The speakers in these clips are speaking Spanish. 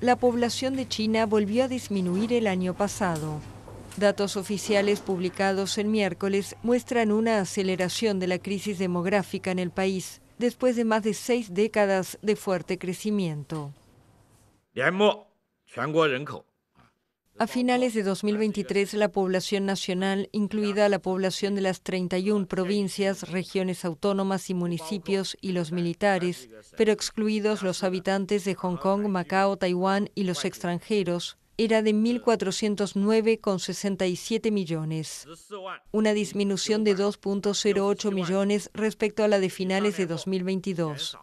la población de China volvió a disminuir el año pasado. Datos oficiales publicados el miércoles muestran una aceleración de la crisis demográfica en el país, después de más de seis décadas de fuerte crecimiento. A finales de 2023, la población nacional, incluida la población de las 31 provincias, regiones autónomas y municipios y los militares, pero excluidos los habitantes de Hong Kong, Macao, Taiwán y los extranjeros, era de 1.409,67 millones, una disminución de 2.08 millones respecto a la de finales de 2022.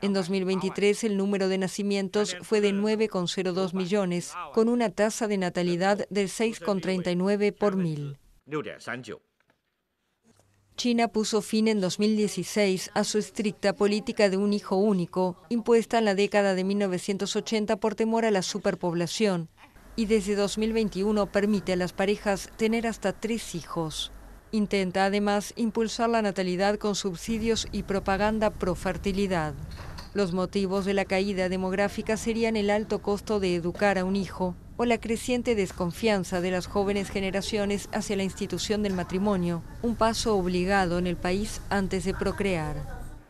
En 2023 el número de nacimientos fue de 9,02 millones, con una tasa de natalidad de 6,39 por mil. China puso fin en 2016 a su estricta política de un hijo único, impuesta en la década de 1980 por temor a la superpoblación, y desde 2021 permite a las parejas tener hasta tres hijos. Intenta además impulsar la natalidad con subsidios y propaganda pro fertilidad. Los motivos de la caída demográfica serían el alto costo de educar a un hijo o la creciente desconfianza de las jóvenes generaciones hacia la institución del matrimonio, un paso obligado en el país antes de procrear.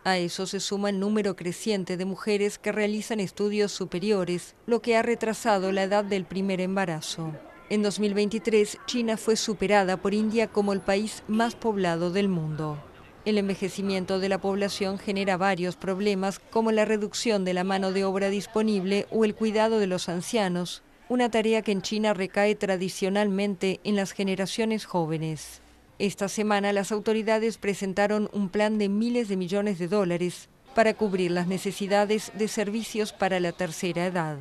A eso se suma el número creciente de mujeres que realizan estudios superiores, lo que ha retrasado la edad del primer embarazo. En 2023, China fue superada por India como el país más poblado del mundo. El envejecimiento de la población genera varios problemas como la reducción de la mano de obra disponible o el cuidado de los ancianos, una tarea que en China recae tradicionalmente en las generaciones jóvenes. Esta semana las autoridades presentaron un plan de miles de millones de dólares para cubrir las necesidades de servicios para la tercera edad.